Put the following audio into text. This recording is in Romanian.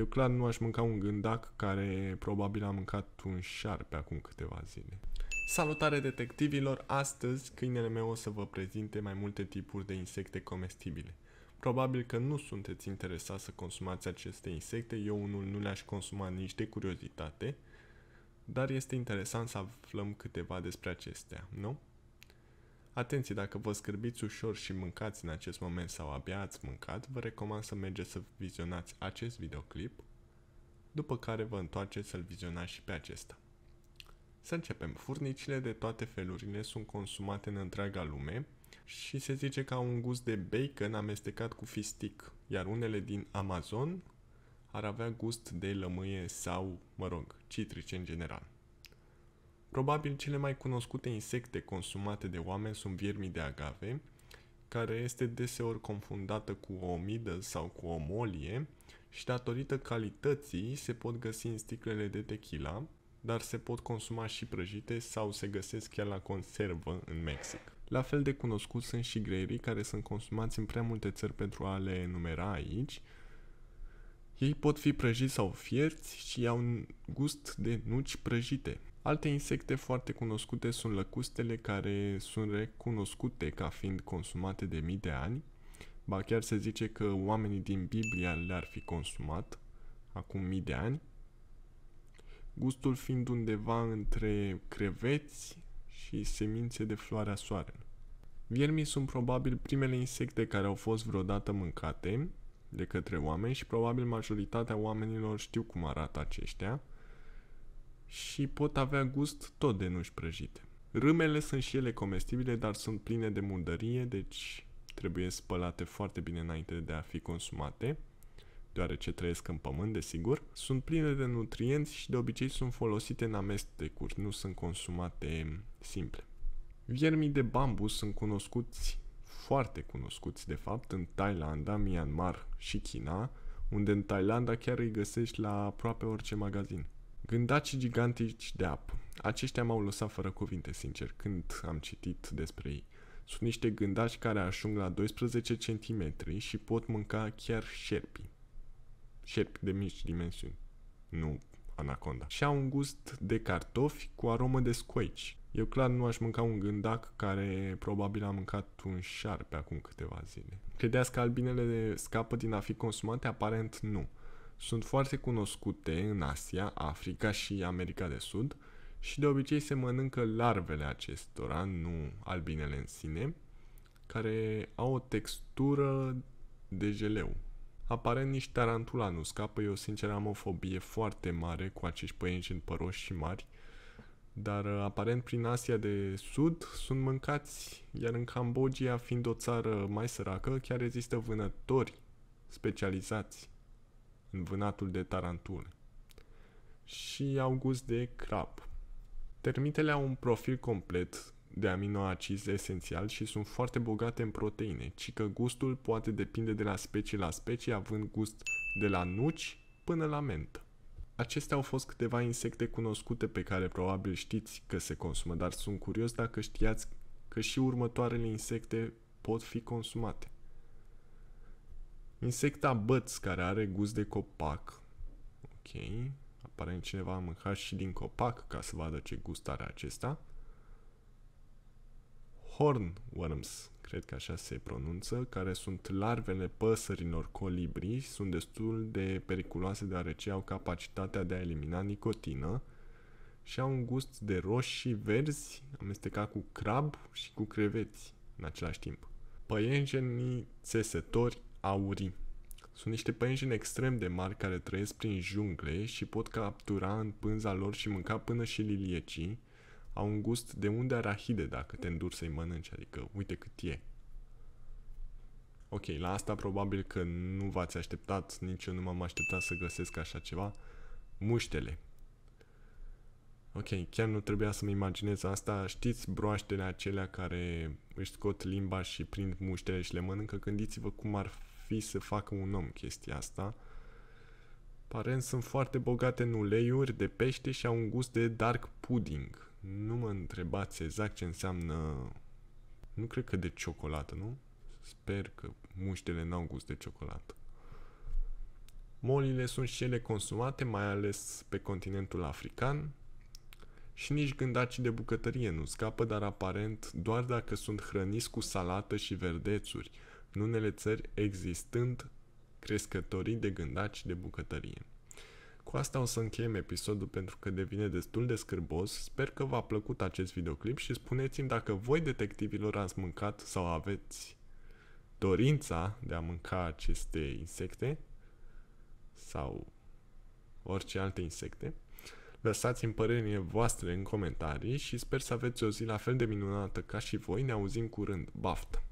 Eu clar nu aș mânca un gândac care probabil a mâncat un șarpe acum câteva zile. Salutare detectivilor! Astăzi câinele meu o să vă prezinte mai multe tipuri de insecte comestibile. Probabil că nu sunteți interesați să consumați aceste insecte, eu unul nu le-aș consuma nici de curiozitate, dar este interesant să aflăm câteva despre acestea, nu? Atenție, dacă vă scârbiți ușor și mâncați în acest moment sau abia ați mâncat, vă recomand să mergeți să vizionați acest videoclip, după care vă întoarceți să-l vizionați și pe acesta. Să începem. Furnicile de toate felurile sunt consumate în întreaga lume și se zice că au un gust de bacon amestecat cu fistic, iar unele din Amazon ar avea gust de lămâie sau, mă rog, citrice în general. Probabil cele mai cunoscute insecte consumate de oameni sunt viermii de agave, care este deseori confundată cu o omidă sau cu o molie și datorită calității se pot găsi în sticlele de tequila, dar se pot consuma și prăjite sau se găsesc chiar la conservă în Mexic. La fel de cunoscut sunt și greierii care sunt consumați în prea multe țări pentru a le enumera aici. Ei pot fi prăjiți sau fierți și au un gust de nuci prăjite. Alte insecte foarte cunoscute sunt lăcustele care sunt recunoscute ca fiind consumate de mii de ani, ba chiar se zice că oamenii din Biblia le-ar fi consumat acum mii de ani, gustul fiind undeva între creveți și semințe de floarea soarelui. Viermii sunt probabil primele insecte care au fost vreodată mâncate de către oameni și probabil majoritatea oamenilor știu cum arată aceștia, și pot avea gust tot de nuși prăjite. Râmele sunt și ele comestibile, dar sunt pline de murdărie, deci trebuie spălate foarte bine înainte de a fi consumate, deoarece trăiesc în pământ, desigur. Sunt pline de nutrienți și de obicei sunt folosite în amestecuri, nu sunt consumate simple. Viermii de bambus sunt cunoscuți, foarte cunoscuți de fapt, în Thailanda, Myanmar și China, unde în Thailanda chiar îi găsești la aproape orice magazin. Gândaci gigantici de apă. Aceștia m-au lăsat fără cuvinte, sincer, când am citit despre ei. Sunt niște gândaci care ajung la 12 cm și pot mânca chiar șerpi. Șerpi de mici dimensiuni. Nu anaconda. Și au un gust de cartofi cu aromă de scoici. Eu clar nu aș mânca un gândac care probabil a mâncat un șarpe acum câteva zile. Credeți că albinele scapă din a fi consumate? Aparent nu sunt foarte cunoscute în Asia, Africa și America de Sud și de obicei se mănâncă larvele acestora, nu albinele în sine, care au o textură de geleu. Aparent nici tarantula nu scapă, eu sincer am o fobie foarte mare cu acești în păroși și mari, dar uh, aparent prin Asia de Sud sunt mâncați, iar în Cambodgia, fiind o țară mai săracă, chiar există vânători specializați în vânatul de tarantule și au gust de crap. Termitele au un profil complet de aminoacizi esențial și sunt foarte bogate în proteine, ci că gustul poate depinde de la specie la specie, având gust de la nuci până la mentă. Acestea au fost câteva insecte cunoscute pe care probabil știți că se consumă, dar sunt curios dacă știați că și următoarele insecte pot fi consumate. Insecta băț care are gust de copac. Ok. Aparent cineva a mâncat și din copac ca să vadă ce gust are acesta. Horn worms cred că așa se pronunță, care sunt larvele păsărilor colibri, sunt destul de periculoase deoarece au capacitatea de a elimina nicotină și au un gust de roșii verzi amestecat cu crab și cu creveți în același timp. Păienjenii țesători aurii. Sunt niște păienjeni extrem de mari care trăiesc prin jungle și pot captura în pânza lor și mânca până și liliecii. Au un gust de unde arahide dacă te îndur să-i mănânci, adică uite cât e. Ok, la asta probabil că nu v-ați așteptat, nici eu nu m-am așteptat să găsesc așa ceva. Muștele. Ok, chiar nu trebuia să-mi imaginez asta. Știți broaștele acelea care își scot limba și prind muștele și le mănâncă? Gândiți-vă cum ar fi să facă un om chestia asta. Parent sunt foarte bogate în uleiuri de pește și au un gust de dark pudding. Nu mă întrebați exact ce înseamnă... Nu cred că de ciocolată, nu? Sper că muștele n-au gust de ciocolată. Molile sunt și ele consumate, mai ales pe continentul african, și nici gândacii de bucătărie nu scapă, dar aparent doar dacă sunt hrăniți cu salată și verdețuri în unele țări existând crescătorii de gândaci de bucătărie. Cu asta o să încheiem episodul pentru că devine destul de scârbos. Sper că v-a plăcut acest videoclip și spuneți-mi dacă voi detectivilor ați mâncat sau aveți dorința de a mânca aceste insecte sau orice alte insecte. lăsați în părerile voastre în comentarii și sper să aveți o zi la fel de minunată ca și voi. Ne auzim curând. Baftă!